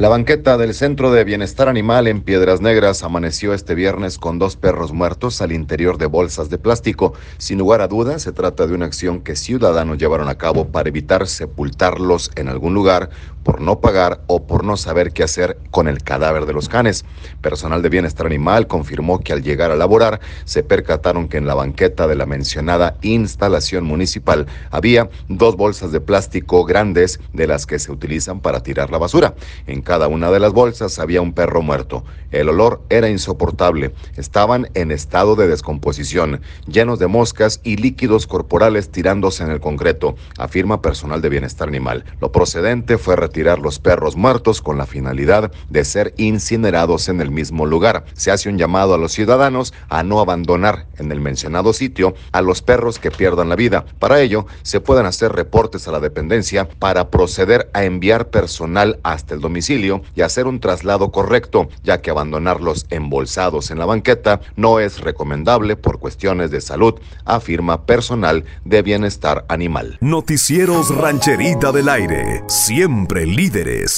La banqueta del Centro de Bienestar Animal en Piedras Negras amaneció este viernes con dos perros muertos al interior de bolsas de plástico. Sin lugar a dudas, se trata de una acción que ciudadanos llevaron a cabo para evitar sepultarlos en algún lugar por no pagar o por no saber qué hacer con el cadáver de los canes. Personal de Bienestar Animal confirmó que al llegar a laborar se percataron que en la banqueta de la mencionada instalación municipal había dos bolsas de plástico grandes de las que se utilizan para tirar la basura. En cada una de las bolsas había un perro muerto. El olor era insoportable. Estaban en estado de descomposición, llenos de moscas y líquidos corporales tirándose en el concreto, afirma personal de bienestar animal. Lo procedente fue retirar los perros muertos con la finalidad de ser incinerados en el mismo lugar. Se hace un llamado a los ciudadanos a no abandonar en el mencionado sitio a los perros que pierdan la vida. Para ello, se pueden hacer reportes a la dependencia para proceder a enviar personal hasta el domicilio y hacer un traslado correcto, ya que abandonarlos embolsados en la banqueta no es recomendable por cuestiones de salud, afirma personal de bienestar animal. Noticieros Rancherita del Aire, siempre líderes.